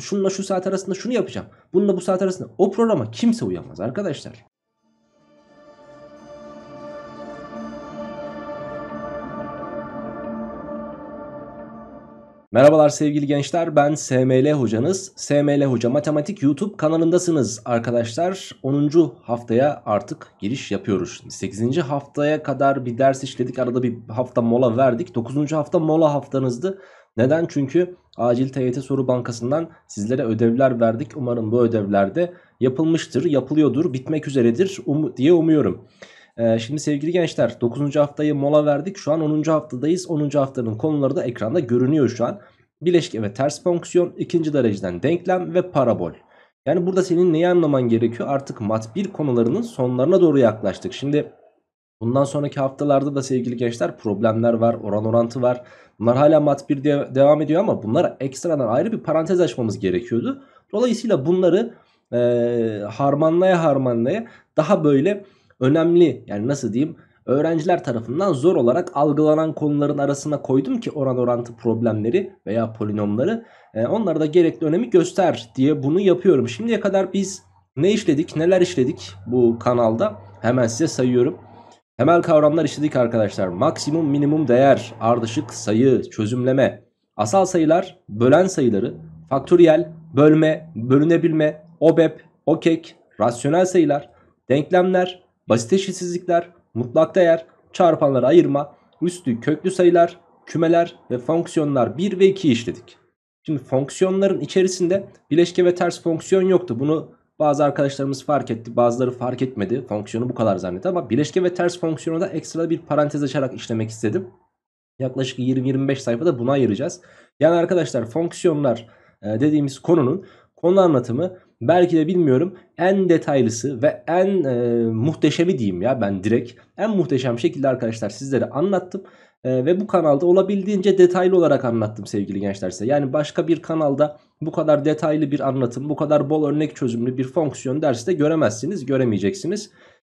şununla şu saat arasında şunu yapacağım. Bununla bu saat arasında. O programa kimse uyamaz arkadaşlar. Merhabalar sevgili gençler ben SML hocanız. SML Hoca Matematik YouTube kanalındasınız arkadaşlar. 10. haftaya artık giriş yapıyoruz. 8. haftaya kadar bir ders işledik. Arada bir hafta mola verdik. 9. hafta mola haftanızdı. Neden? Çünkü Acil TYT Soru Bankası'ndan sizlere ödevler verdik. Umarım bu ödevlerde yapılmıştır, yapılıyordur, bitmek üzeredir um diye umuyorum. Ee, şimdi sevgili gençler 9. haftayı mola verdik. Şu an 10. haftadayız. 10. haftanın konuları da ekranda görünüyor şu an. Bileşke ve ters fonksiyon, ikinci dereceden denklem ve parabol. Yani burada senin neyi anlaman gerekiyor? Artık mat 1 konularının sonlarına doğru yaklaştık. Şimdi Bundan sonraki haftalarda da sevgili gençler problemler var, oran orantı var. Bunlar hala mat 1 de devam ediyor ama bunlara ekstradan ayrı bir parantez açmamız gerekiyordu. Dolayısıyla bunları e, harmanlaya harmanlaya daha böyle önemli yani nasıl diyeyim öğrenciler tarafından zor olarak algılanan konuların arasına koydum ki oran orantı problemleri veya polinomları e, onlara da gerekli önemi göster diye bunu yapıyorum. Şimdiye kadar biz ne işledik neler işledik bu kanalda hemen size sayıyorum. Temel kavramlar işledik arkadaşlar. Maksimum, minimum değer, ardışık, sayı, çözümleme. Asal sayılar, bölen sayıları, faktöriyel, bölme, bölünebilme, OBEP, OKEK, rasyonel sayılar, denklemler, basit eşitsizlikler, mutlak değer, çarpanları ayırma, üstü köklü sayılar, kümeler ve fonksiyonlar 1 ve 2 işledik. Şimdi fonksiyonların içerisinde bileşke ve ters fonksiyon yoktu. Bunu bazı arkadaşlarımız fark etti bazıları fark etmedi fonksiyonu bu kadar zannetti ama bileşke ve ters fonksiyonu da ekstra bir parantez açarak işlemek istedim. Yaklaşık 20-25 sayfada buna ayıracağız. Yani arkadaşlar fonksiyonlar e, dediğimiz konunun konu anlatımı belki de bilmiyorum en detaylısı ve en e, muhteşemi diyeyim ya ben direkt en muhteşem şekilde arkadaşlar sizlere anlattım. Ee, ve bu kanalda olabildiğince detaylı olarak anlattım sevgili gençler size. Yani başka bir kanalda bu kadar detaylı bir anlatım, bu kadar bol örnek çözümlü bir fonksiyon dersi de göremezsiniz, göremeyeceksiniz.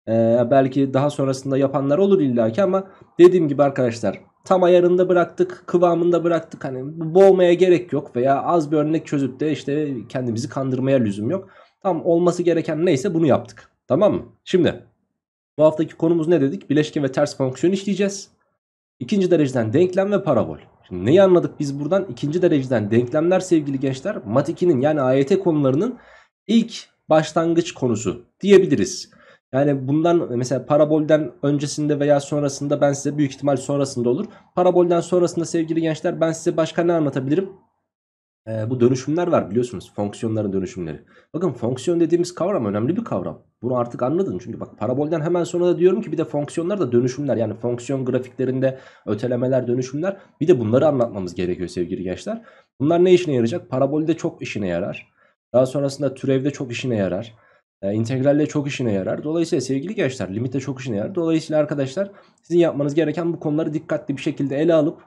Ee, belki daha sonrasında yapanlar olur illaki ama dediğim gibi arkadaşlar tam ayarında bıraktık, kıvamında bıraktık. Hani boğmaya gerek yok veya az bir örnek çözüp de işte kendimizi kandırmaya lüzum yok. Tam olması gereken neyse bunu yaptık. Tamam mı? Şimdi bu haftaki konumuz ne dedik? Bileşke ve ters fonksiyon işleyeceğiz. İkinci dereceden denklem ve parabol. Şimdi neyi anladık biz buradan? İkinci dereceden denklemler sevgili gençler Mat 2'nin yani AYT konularının ilk başlangıç konusu diyebiliriz. Yani bundan mesela parabolden öncesinde veya sonrasında ben size büyük ihtimal sonrasında olur. Parabolden sonrasında sevgili gençler ben size başka ne anlatabilirim? e, bu dönüşümler var biliyorsunuz. Fonksiyonların dönüşümleri. Bakın fonksiyon dediğimiz kavram önemli bir kavram. Bunu artık anladın. Çünkü bak parabolden hemen sonra da diyorum ki bir de fonksiyonlar da dönüşümler. Yani fonksiyon grafiklerinde ötelemeler, dönüşümler. Bir de bunları anlatmamız gerekiyor sevgili gençler. Bunlar ne işine yarayacak? Parabolde çok işine yarar. Daha sonrasında türevde çok işine yarar. E, ee, integralde çok işine yarar. Dolayısıyla sevgili gençler limitte çok işine yarar. Dolayısıyla arkadaşlar sizin yapmanız gereken bu konuları dikkatli bir şekilde ele alıp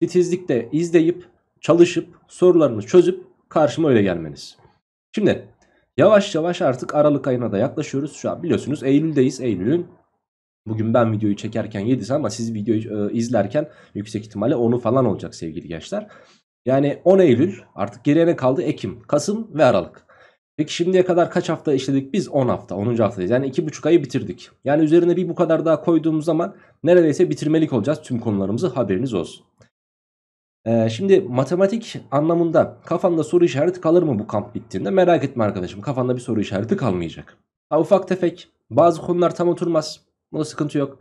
titizlikte izleyip çalışıp sorularını çözüp karşıma öyle gelmeniz. Şimdi yavaş yavaş artık Aralık ayına da yaklaşıyoruz. Şu an biliyorsunuz Eylül'deyiz. Eylül'ün bugün ben videoyu çekerken 7'si ama siz videoyu e, izlerken yüksek ihtimalle 10'u falan olacak sevgili gençler. Yani 10 Eylül artık geriye ne kaldı? Ekim, Kasım ve Aralık. Peki şimdiye kadar kaç hafta işledik? Biz 10 hafta, 10. haftayız Yani 2,5 ayı bitirdik. Yani üzerine bir bu kadar daha koyduğumuz zaman neredeyse bitirmelik olacağız tüm konularımızı haberiniz olsun. Ee, şimdi matematik anlamında kafanda soru işareti kalır mı bu kamp bittiğinde? Merak etme arkadaşım kafanda bir soru işareti kalmayacak. Ha, ufak tefek bazı konular tam oturmaz. Buna sıkıntı yok.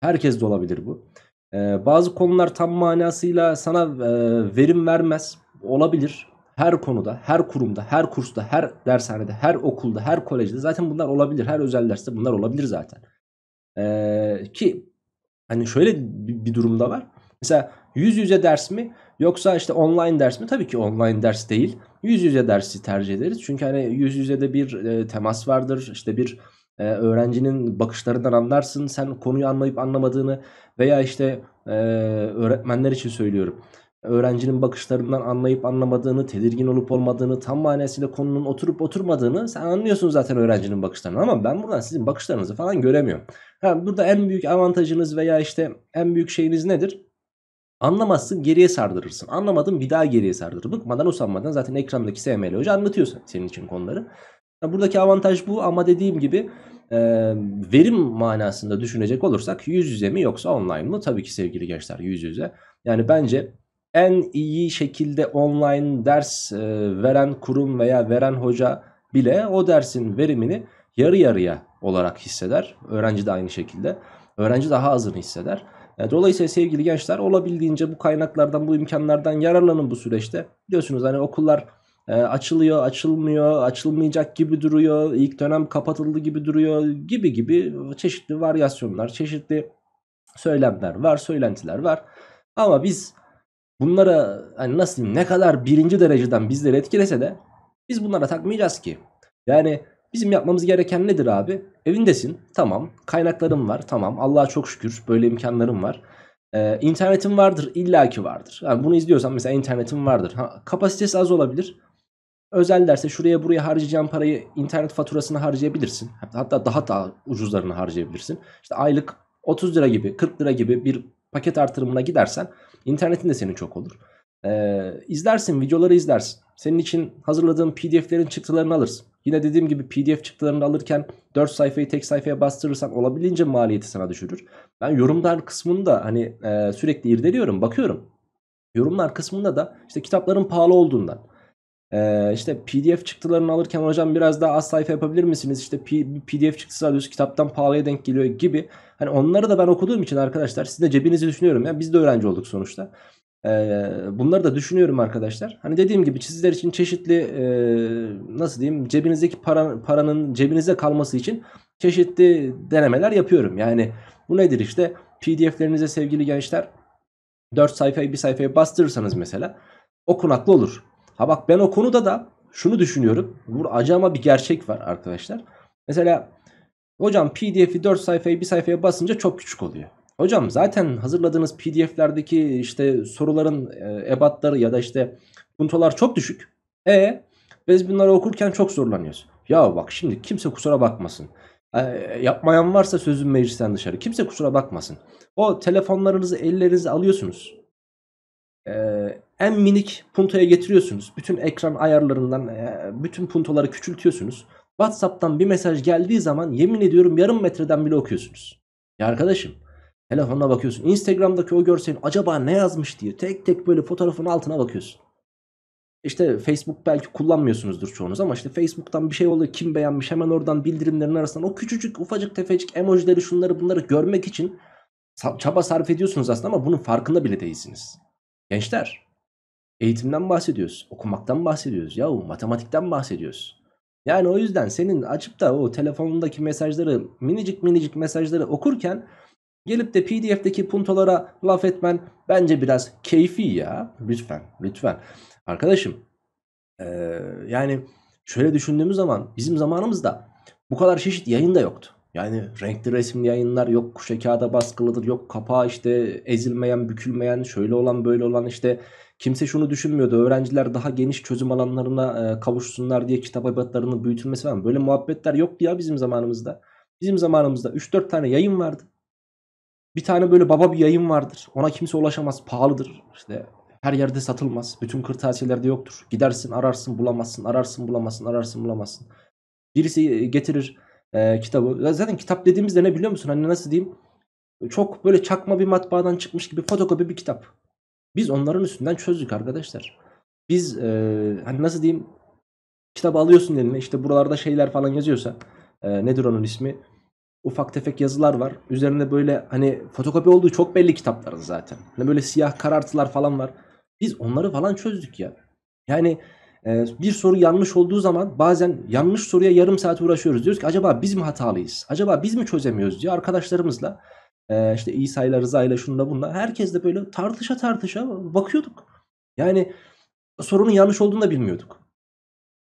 Herkes de olabilir bu. Ee, bazı konular tam manasıyla sana e, verim vermez. Olabilir. Her konuda, her kurumda, her kursta, her dershanede, her okulda, her kolejde zaten bunlar olabilir. Her özel derste bunlar olabilir zaten. Ee, ki hani şöyle bir, bir durumda var. Mesela yüz yüze ders mi Yoksa işte online ders mi? Tabii ki online ders değil. Yüz yüze dersi tercih ederiz. Çünkü hani yüz yüze de bir e, temas vardır. İşte bir e, öğrencinin bakışlarından anlarsın. Sen konuyu anlayıp anlamadığını veya işte e, öğretmenler için söylüyorum öğrencinin bakışlarından anlayıp anlamadığını, tedirgin olup olmadığını, tam manasıyla konunun oturup oturmadığını sen anlıyorsun zaten öğrencinin bakışlarını ama ben buradan sizin bakışlarınızı falan göremiyorum. Ha, burada en büyük avantajınız veya işte en büyük şeyiniz nedir? Anlamazsın geriye sardırırsın. Anlamadın bir daha geriye sardırır. Bıkmadan usanmadan zaten ekrandaki SML hoca anlatıyor senin için konuları. Buradaki avantaj bu ama dediğim gibi e, verim manasında düşünecek olursak yüz yüze mi yoksa online mı? Tabii ki sevgili gençler yüz yüze. Yani bence en iyi şekilde online ders e, veren kurum veya veren hoca bile o dersin verimini yarı yarıya olarak hisseder. Öğrenci de aynı şekilde. Öğrenci daha azını hisseder. E, dolayısıyla sevgili gençler olabildiğince bu kaynaklardan bu imkanlardan yararlanın bu süreçte. Biliyorsunuz hani okullar e, açılıyor, açılmıyor, açılmayacak gibi duruyor, ilk dönem kapatıldı gibi duruyor gibi gibi çeşitli varyasyonlar, çeşitli söylemler var, söylentiler var. Ama biz bunlara hani nasıl diyeyim ne kadar birinci dereceden bizleri etkilese de biz bunlara takmayacağız ki. Yani Bizim yapmamız gereken nedir abi? Evindesin tamam kaynaklarım var tamam Allah'a çok şükür böyle imkanlarım var. Ee, internetim vardır illaki vardır. Yani bunu izliyorsan mesela internetim vardır. Ha, kapasitesi az olabilir. Özel derse şuraya buraya harcayacağın parayı internet faturasına harcayabilirsin. Hatta daha da ucuzlarını harcayabilirsin. İşte aylık 30 lira gibi 40 lira gibi bir paket artırımına gidersen internetin de senin çok olur. Ee, izlersin videoları izlersin. Senin için hazırladığım pdf'lerin çıktılarını alırsın. Yine dediğim gibi pdf çıktılarını alırken 4 sayfayı tek sayfaya bastırırsan olabildiğince maliyeti sana düşürür. Ben yorumlar kısmını da hani e, sürekli irdeliyorum bakıyorum. Yorumlar kısmında da işte kitapların pahalı olduğundan ee, işte pdf çıktılarını alırken hocam biraz daha az sayfa yapabilir misiniz? İşte pdf çıktısı alıyoruz kitaptan pahalıya denk geliyor gibi. Hani onları da ben okuduğum için arkadaşlar sizin de cebinizi düşünüyorum. Yani biz de öğrenci olduk sonuçta. Ee, bunları da düşünüyorum arkadaşlar. Hani dediğim gibi sizler için çeşitli e, nasıl diyeyim cebinizdeki para, paranın cebinize kalması için çeşitli denemeler yapıyorum. Yani bu nedir işte pdf'lerinize sevgili gençler 4 sayfayı bir sayfaya bastırırsanız mesela okunaklı olur. Ha bak ben o konuda da şunu düşünüyorum. Bu acama bir gerçek var arkadaşlar. Mesela hocam pdf'i 4 sayfayı bir sayfaya basınca çok küçük oluyor. Hocam zaten hazırladığınız pdf'lerdeki işte soruların e, ebatları ya da işte puntolar çok düşük. E biz bunları okurken çok zorlanıyoruz. Ya bak şimdi kimse kusura bakmasın. E, yapmayan varsa sözün meclisten dışarı. Kimse kusura bakmasın. O telefonlarınızı ellerinize alıyorsunuz. E, en minik puntoya getiriyorsunuz. Bütün ekran ayarlarından e, bütün puntoları küçültüyorsunuz. WhatsApp'tan bir mesaj geldiği zaman yemin ediyorum yarım metreden bile okuyorsunuz. Ya arkadaşım Telefonuna bakıyorsun. Instagram'daki o görselin acaba ne yazmış diye tek tek böyle fotoğrafın altına bakıyorsun. İşte Facebook belki kullanmıyorsunuzdur çoğunuz ama işte Facebook'tan bir şey oluyor kim beğenmiş hemen oradan bildirimlerin arasından o küçücük ufacık tefecik emojileri şunları bunları görmek için çaba sarf ediyorsunuz aslında ama bunun farkında bile değilsiniz. Gençler eğitimden bahsediyoruz, okumaktan bahsediyoruz yahu matematikten bahsediyoruz. Yani o yüzden senin açıp da o telefonundaki mesajları minicik minicik mesajları okurken Gelip de pdf'deki puntolara laf etmen bence biraz keyfi ya. Lütfen lütfen. Arkadaşım ee, yani şöyle düşündüğümüz zaman bizim zamanımızda bu kadar çeşit yayın da yoktu. Yani renkli resimli yayınlar yok kuşa kağıda baskılıdır yok kapağı işte ezilmeyen bükülmeyen şöyle olan böyle olan işte kimse şunu düşünmüyordu öğrenciler daha geniş çözüm alanlarına e, kavuşsunlar diye kitap ebatlarının büyütülmesi falan böyle muhabbetler yoktu ya bizim zamanımızda. Bizim zamanımızda 3-4 tane yayın vardı bir tane böyle baba bir yayın vardır. Ona kimse ulaşamaz. Pahalıdır. İşte her yerde satılmaz. Bütün kırtasiyelerde yoktur. Gidersin ararsın bulamazsın. Ararsın bulamazsın. Ararsın bulamazsın. Birisi e, getirir e, kitabı. zaten kitap dediğimizde ne biliyor musun? Hani nasıl diyeyim? Çok böyle çakma bir matbaadan çıkmış gibi fotokopi bir kitap. Biz onların üstünden çözdük arkadaşlar. Biz e, hani nasıl diyeyim? Kitabı alıyorsun eline. İşte buralarda şeyler falan yazıyorsa. E, nedir onun ismi? ufak tefek yazılar var. Üzerinde böyle hani fotokopi olduğu çok belli kitapların zaten. Hani böyle siyah karartılar falan var. Biz onları falan çözdük ya. Yani e, bir soru yanlış olduğu zaman bazen yanlış soruya yarım saat uğraşıyoruz. Diyoruz ki acaba biz mi hatalıyız? Acaba biz mi çözemiyoruz diye arkadaşlarımızla e, işte İsa'yla Rıza'yla şununla bununla herkesle böyle tartışa tartışa bakıyorduk. Yani sorunun yanlış olduğunu da bilmiyorduk.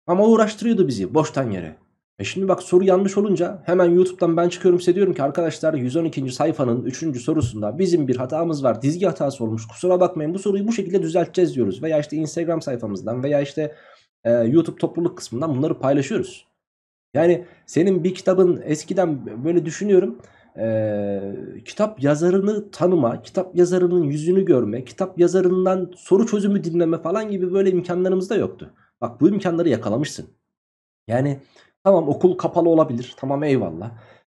Ama uğraştırıyordu bizi boştan yere. E şimdi bak soru yanlış olunca hemen YouTube'dan ben çıkıyorum size diyorum ki arkadaşlar 112. sayfanın 3. sorusunda bizim bir hatamız var. Dizgi hatası olmuş kusura bakmayın bu soruyu bu şekilde düzelteceğiz diyoruz. Veya işte Instagram sayfamızdan veya işte e, YouTube topluluk kısmından bunları paylaşıyoruz. Yani senin bir kitabın eskiden böyle düşünüyorum e, kitap yazarını tanıma, kitap yazarının yüzünü görme, kitap yazarından soru çözümü dinleme falan gibi böyle imkanlarımız da yoktu. Bak bu imkanları yakalamışsın. Yani... Tamam okul kapalı olabilir. Tamam eyvallah.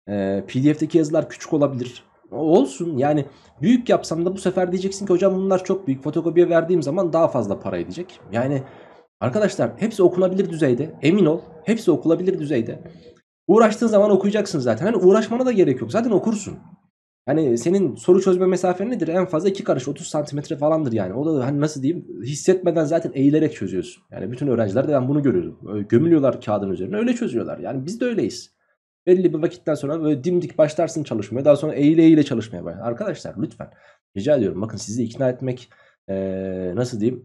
Ee, PDF'deki yazılar küçük olabilir. Olsun yani büyük yapsam da bu sefer diyeceksin ki hocam bunlar çok büyük. Fotokopiye verdiğim zaman daha fazla para edecek. Yani arkadaşlar hepsi okunabilir düzeyde. Emin ol hepsi okulabilir düzeyde. Uğraştığın zaman okuyacaksın zaten. Hani uğraşmana da gerek yok. Zaten okursun. Hani senin soru çözme mesafen nedir? En fazla iki karış 30 santimetre falandır yani. O da hani nasıl diyeyim hissetmeden zaten eğilerek çözüyorsun. Yani bütün öğrenciler de ben bunu görüyorum. Öyle gömülüyorlar kağıdın üzerine öyle çözüyorlar. Yani biz de öyleyiz. Belli bir vakitten sonra böyle dimdik başlarsın çalışmaya. Daha sonra eğile eğile çalışmaya başlar. Arkadaşlar lütfen rica ediyorum. Bakın sizi ikna etmek ee, nasıl diyeyim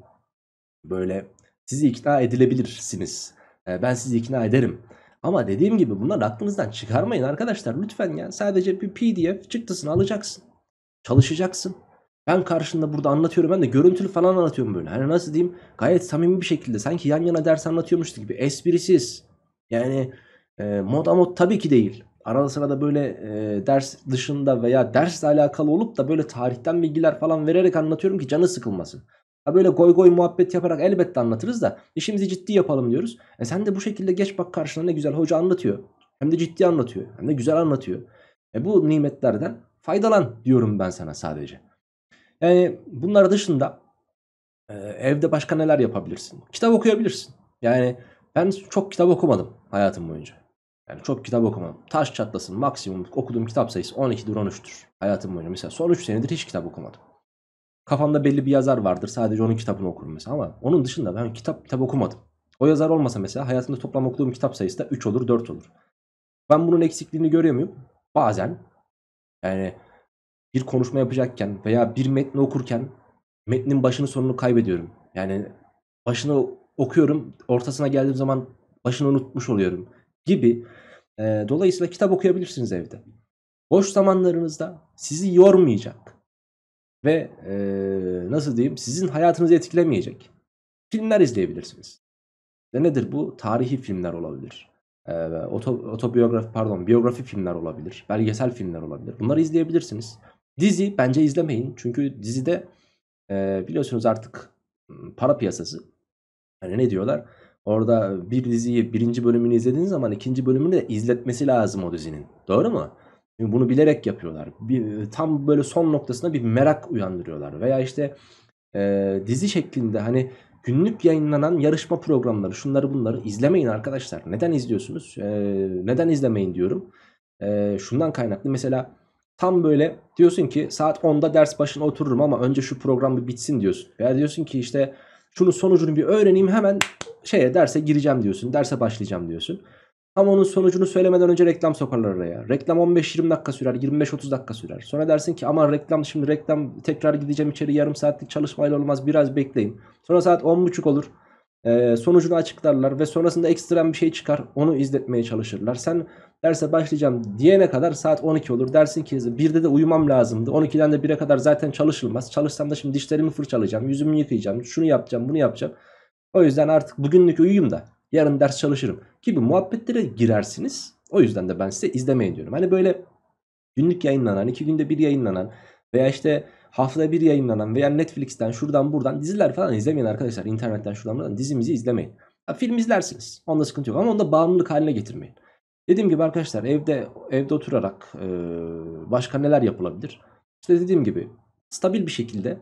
böyle sizi ikna edilebilirsiniz. E, ben sizi ikna ederim ama dediğim gibi bunları aklınızdan çıkarmayın arkadaşlar lütfen ya. Sadece bir pdf çıktısını alacaksın. Çalışacaksın. Ben karşında burada anlatıyorum ben de görüntülü falan anlatıyorum böyle. Hani nasıl diyeyim gayet samimi bir şekilde sanki yan yana ders anlatıyormuştu gibi esprisiz. Yani e, mod mod tabii ki değil. Arada sırada böyle e, ders dışında veya dersle alakalı olup da böyle tarihten bilgiler falan vererek anlatıyorum ki canı sıkılmasın. Ha böyle goy goy muhabbet yaparak elbette anlatırız da işimizi ciddi yapalım diyoruz. E sen de bu şekilde geç bak karşına ne güzel hoca anlatıyor. Hem de ciddi anlatıyor. Hem de güzel anlatıyor. E bu nimetlerden faydalan diyorum ben sana sadece. Yani bunlar dışında e, evde başka neler yapabilirsin? Kitap okuyabilirsin. Yani ben çok kitap okumadım hayatım boyunca. Yani çok kitap okumadım. Taş çatlasın maksimum okuduğum kitap sayısı 12'dir 13'tür hayatım boyunca. Mesela son 3 senedir hiç kitap okumadım. Kafamda belli bir yazar vardır. Sadece onun kitabını okurum mesela ama onun dışında ben kitap kitap okumadım. O yazar olmasa mesela hayatımda toplam okuduğum kitap sayısı da 3 olur 4 olur. Ben bunun eksikliğini görüyor muyum? Bazen yani bir konuşma yapacakken veya bir metni okurken metnin başını sonunu kaybediyorum. Yani başını okuyorum ortasına geldiğim zaman başını unutmuş oluyorum gibi. E, dolayısıyla kitap okuyabilirsiniz evde. Boş zamanlarınızda sizi yormayacak ve e, nasıl diyeyim sizin hayatınızı etkilemeyecek filmler izleyebilirsiniz. Ve nedir bu? Tarihi filmler olabilir. E, otobiyografi pardon biyografi filmler olabilir. Belgesel filmler olabilir. Bunları izleyebilirsiniz. Dizi bence izlemeyin. Çünkü dizide e, biliyorsunuz artık para piyasası. Hani ne diyorlar? Orada bir diziyi birinci bölümünü izlediğiniz zaman ikinci bölümünü de izletmesi lazım o dizinin. Doğru mu? Bunu bilerek yapıyorlar. Bir, e, tam böyle son noktasına bir merak uyandırıyorlar. Veya işte e, dizi şeklinde hani günlük yayınlanan yarışma programları şunları bunları izlemeyin arkadaşlar. Neden izliyorsunuz? E, neden izlemeyin diyorum. E, şundan kaynaklı mesela tam böyle diyorsun ki saat 10'da ders başına otururum ama önce şu program bir bitsin diyorsun. Veya diyorsun ki işte şunu sonucunu bir öğreneyim hemen şeye derse gireceğim diyorsun. Derse başlayacağım diyorsun. Ama onun sonucunu söylemeden önce reklam sokarlar araya. Reklam 15-20 dakika sürer, 25-30 dakika sürer. Sonra dersin ki ama reklam şimdi reklam tekrar gideceğim içeri yarım saatlik çalışmayla olmaz biraz bekleyin. Sonra saat 10.30 olur. Ee, sonucunu açıklarlar ve sonrasında ekstrem bir şey çıkar. Onu izletmeye çalışırlar. Sen derse başlayacağım diyene kadar saat 12 olur. Dersin ki birde de uyumam lazımdı. 12'den de 1'e kadar zaten çalışılmaz. Çalışsam da şimdi dişlerimi fırçalayacağım, yüzümü yıkayacağım, şunu yapacağım, bunu yapacağım. O yüzden artık bugünlük uyuyayım da yarın ders çalışırım gibi muhabbetlere girersiniz. O yüzden de ben size izlemeyin diyorum. Hani böyle günlük yayınlanan, iki günde bir yayınlanan veya işte haftada bir yayınlanan veya Netflix'ten şuradan buradan diziler falan izlemeyin arkadaşlar. İnternetten şuradan buradan dizimizi izlemeyin. Ya, film izlersiniz. Onda sıkıntı yok ama onda bağımlılık haline getirmeyin. Dediğim gibi arkadaşlar evde evde oturarak başka neler yapılabilir? İşte dediğim gibi stabil bir şekilde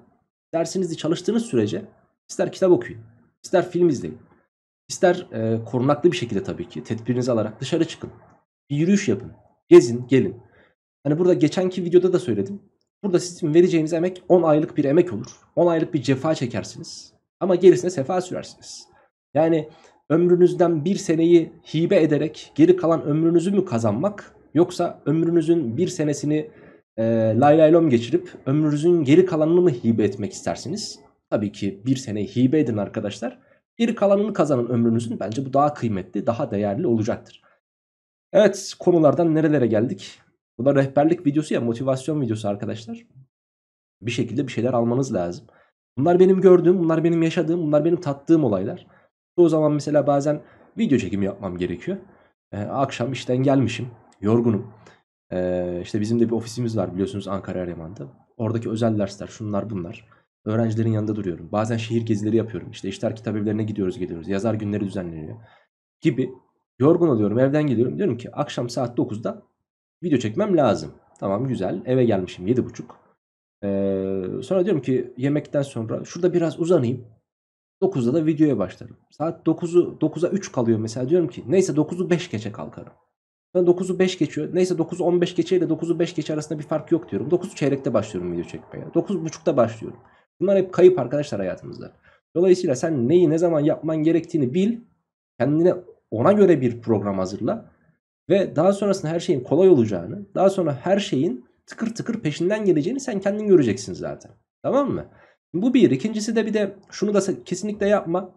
dersinizi çalıştığınız sürece ister kitap okuyun, ister film izleyin. İster e, korunaklı bir şekilde tabii ki tedbirinizi alarak dışarı çıkın. Bir yürüyüş yapın. Gezin, gelin. Hani burada geçenki videoda da söyledim. Burada sizin vereceğiniz emek 10 aylık bir emek olur. 10 aylık bir cefa çekersiniz. Ama gerisine sefa sürersiniz. Yani ömrünüzden bir seneyi hibe ederek geri kalan ömrünüzü mü kazanmak yoksa ömrünüzün bir senesini e, lay lay lom geçirip ömrünüzün geri kalanını mı hibe etmek istersiniz? Tabii ki bir seneyi hibe edin arkadaşlar. Geri kalanını kazanın ömrünüzün. Bence bu daha kıymetli, daha değerli olacaktır. Evet konulardan nerelere geldik? Bu da rehberlik videosu ya motivasyon videosu arkadaşlar. Bir şekilde bir şeyler almanız lazım. Bunlar benim gördüğüm, bunlar benim yaşadığım, bunlar benim tattığım olaylar. O zaman mesela bazen video çekimi yapmam gerekiyor. Ee, akşam işten gelmişim, yorgunum. Ee, işte bizim de bir ofisimiz var biliyorsunuz Ankara Eryaman'da. Oradaki özel dersler şunlar bunlar. Öğrencilerin yanında duruyorum. Bazen şehir gezileri yapıyorum. İşte işler kitap evlerine gidiyoruz geliyoruz. Yazar günleri düzenleniyor gibi. Yorgun oluyorum evden geliyorum. Diyorum ki akşam saat 9'da video çekmem lazım. Tamam güzel eve gelmişim 7.30. Ee, sonra diyorum ki yemekten sonra şurada biraz uzanayım. 9'da da videoya başlarım. Saat 9'u 9'a 3 kalıyor mesela diyorum ki neyse 9'u 5 geçe kalkarım. Sonra 9'u 5 geçiyor. Neyse 9'u 15 geçe ile 9'u 5 geçe arasında bir fark yok diyorum. 9 çeyrekte başlıyorum video çekmeye. 9.30'da başlıyorum. Bunlar hep kayıp arkadaşlar hayatımızda. Dolayısıyla sen neyi ne zaman yapman gerektiğini bil. Kendine ona göre bir program hazırla. Ve daha sonrasında her şeyin kolay olacağını, daha sonra her şeyin tıkır tıkır peşinden geleceğini sen kendin göreceksin zaten. Tamam mı? Bu bir. İkincisi de bir de şunu da kesinlikle yapma.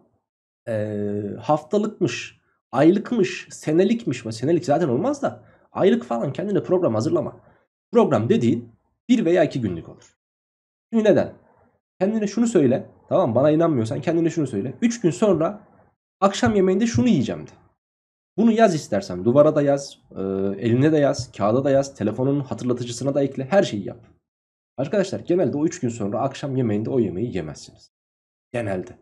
Ee, haftalıkmış, aylıkmış, senelikmiş. mi? Senelik zaten olmaz da aylık falan kendine program hazırlama. Program dediğin bir veya iki günlük olur. Şimdi neden? Kendine şunu söyle. Tamam bana inanmıyorsan kendine şunu söyle. 3 gün sonra akşam yemeğinde şunu yiyeceğim de. Bunu yaz istersen. Duvara da yaz, e, eline de yaz, kağıda da yaz, telefonun hatırlatıcısına da ekle. Her şeyi yap. Arkadaşlar genelde o 3 gün sonra akşam yemeğinde o yemeği yemezsiniz. Genelde.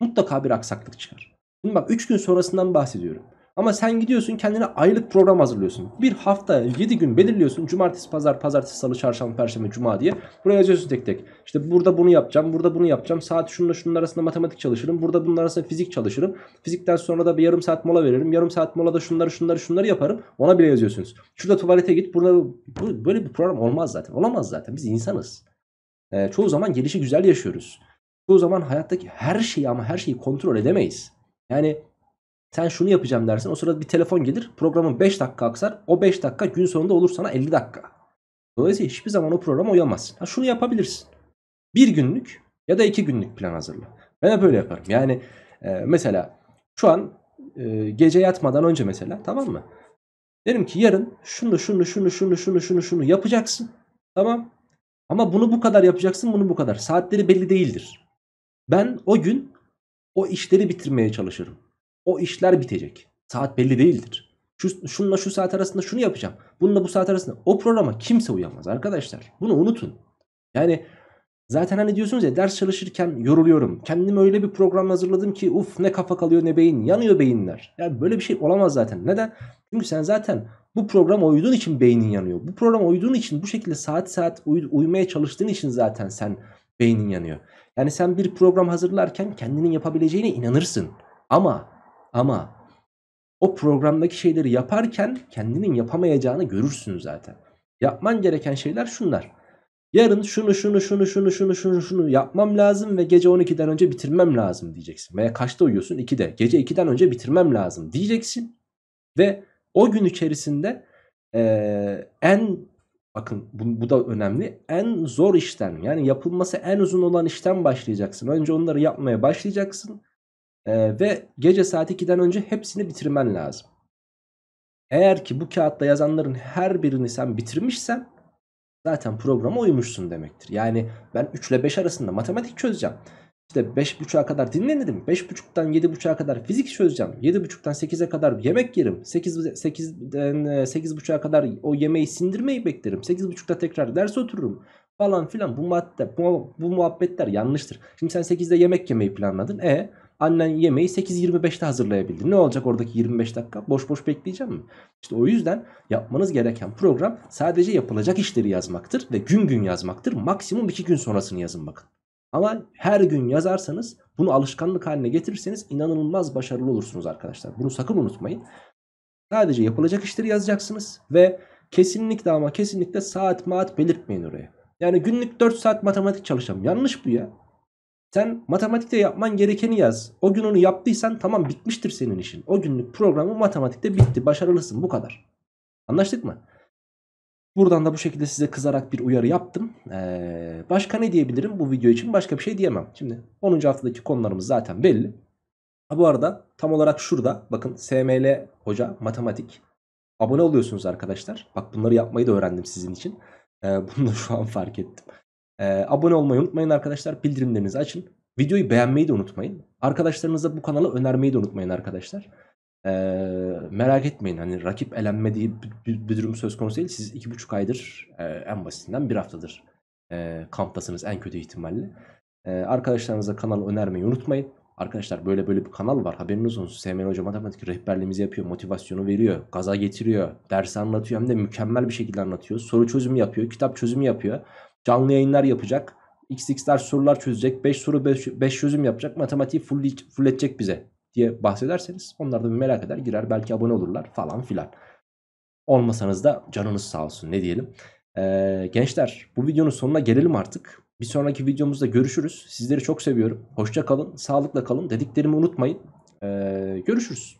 Mutlaka bir aksaklık çıkar. Şimdi bak 3 gün sonrasından bahsediyorum. Ama sen gidiyorsun kendine aylık program hazırlıyorsun. Bir hafta 7 gün belirliyorsun. Cumartesi, pazar, pazartesi, salı, çarşamba, perşembe, cuma diye. Buraya yazıyorsun tek tek. İşte burada bunu yapacağım, burada bunu yapacağım. Saat şununla şunun arasında matematik çalışırım. Burada bunun arasında fizik çalışırım. Fizikten sonra da bir yarım saat mola veririm. Yarım saat mola da şunları şunları şunları yaparım. Ona bile yazıyorsunuz. Şurada tuvalete git. Burada böyle bir program olmaz zaten. Olamaz zaten. Biz insanız. E, çoğu zaman gelişi güzel yaşıyoruz. Çoğu zaman hayattaki her şeyi ama her şeyi kontrol edemeyiz. Yani sen şunu yapacağım dersin. O sırada bir telefon gelir. Programın 5 dakika aksar. O 5 dakika gün sonunda olur sana 50 dakika. Dolayısıyla hiçbir zaman o programa uyamazsın. Ha şunu yapabilirsin. Bir günlük ya da iki günlük plan hazırla. Ben hep öyle yaparım. Yani e, mesela şu an e, gece yatmadan önce mesela tamam mı? Derim ki yarın şunu şunu şunu şunu şunu şunu şunu yapacaksın. Tamam. Ama bunu bu kadar yapacaksın bunu bu kadar. Saatleri belli değildir. Ben o gün o işleri bitirmeye çalışırım o işler bitecek. Saat belli değildir. Şu, şununla şu saat arasında şunu yapacağım. Bununla bu saat arasında. O programa kimse uyanmaz arkadaşlar. Bunu unutun. Yani zaten hani diyorsunuz ya ders çalışırken yoruluyorum. Kendime öyle bir program hazırladım ki uf ne kafa kalıyor ne beyin. Yanıyor beyinler. Yani böyle bir şey olamaz zaten. Neden? Çünkü sen zaten bu programa uyduğun için beynin yanıyor. Bu programa uyduğun için bu şekilde saat saat uy uyumaya çalıştığın için zaten sen beynin yanıyor. Yani sen bir program hazırlarken kendinin yapabileceğine inanırsın. Ama ama o programdaki şeyleri yaparken kendinin yapamayacağını görürsün zaten. Yapman gereken şeyler şunlar. Yarın şunu şunu şunu şunu şunu şunu şunu yapmam lazım ve gece 12'den önce bitirmem lazım diyeceksin. Veya kaçta uyuyorsun? 2'de. Gece 2'den önce bitirmem lazım diyeceksin. Ve o gün içerisinde ee, en bakın bu, bu da önemli en zor işten yani yapılması en uzun olan işten başlayacaksın. Önce onları yapmaya başlayacaksın e, ve gece saat 2'den önce hepsini bitirmen lazım. Eğer ki bu kağıtta yazanların her birini sen bitirmişsen zaten programa uymuşsun demektir. Yani ben 3 ile 5 arasında matematik çözeceğim. İşte 5.30'a kadar dinlenirdim. 5.30'dan 7.30'a kadar fizik çözeceğim. 7.30'dan 8'e kadar yemek yerim. 8 8'den 8.30'a kadar o yemeği sindirmeyi beklerim. 8.30'da tekrar ders otururum falan filan. Bu madde bu, bu muhabbetler yanlıştır. Şimdi sen 8'de yemek yemeyi planladın. E annen yemeği 8.25'te hazırlayabildi. Ne olacak oradaki 25 dakika? Boş boş bekleyeceğim mi? İşte o yüzden yapmanız gereken program sadece yapılacak işleri yazmaktır ve gün gün yazmaktır. Maksimum 2 gün sonrasını yazın bakın. Ama her gün yazarsanız bunu alışkanlık haline getirirseniz inanılmaz başarılı olursunuz arkadaşlar. Bunu sakın unutmayın. Sadece yapılacak işleri yazacaksınız ve kesinlikle ama kesinlikle saat maat belirtmeyin oraya. Yani günlük 4 saat matematik çalışacağım. Yanlış bu ya. Sen matematikte yapman gerekeni yaz. O gün onu yaptıysan tamam bitmiştir senin işin. O günlük programı matematikte bitti. Başarılısın bu kadar. Anlaştık mı? Buradan da bu şekilde size kızarak bir uyarı yaptım. Ee, başka ne diyebilirim bu video için? Başka bir şey diyemem. Şimdi 10. haftadaki konularımız zaten belli. Ha bu arada tam olarak şurada bakın SML Hoca Matematik. Abone oluyorsunuz arkadaşlar. Bak bunları yapmayı da öğrendim sizin için. Ee, bunu da şu an fark ettim. Ee, abone olmayı unutmayın arkadaşlar. Bildirimlerinizi açın. Videoyu beğenmeyi de unutmayın. Arkadaşlarınıza bu kanalı önermeyi de unutmayın arkadaşlar. Ee, merak etmeyin hani rakip elenme diye bir, bir durum söz konusu değil. Siz iki buçuk aydır e, en basitinden bir haftadır e, kamptasınız en kötü ihtimalle. E, arkadaşlarınıza kanalı önermeyi unutmayın. Arkadaşlar böyle böyle bir kanal var haberiniz olsun. Sevmen Hoca Matematik rehberliğimizi yapıyor, motivasyonu veriyor, gaza getiriyor, dersi anlatıyor hem de mükemmel bir şekilde anlatıyor. Soru çözümü yapıyor, kitap çözümü yapıyor. Canlı yayınlar yapacak. XX'ler sorular çözecek. 5 soru 5 çözüm yapacak. Matematiği full, full edecek bize diye bahsederseniz onlar da bir merak eder girer. Belki abone olurlar falan filan. Olmasanız da canınız sağ olsun ne diyelim. Ee, gençler bu videonun sonuna gelelim artık. Bir sonraki videomuzda görüşürüz. Sizleri çok seviyorum. Hoşça kalın, sağlıkla kalın. Dediklerimi unutmayın. Ee, görüşürüz.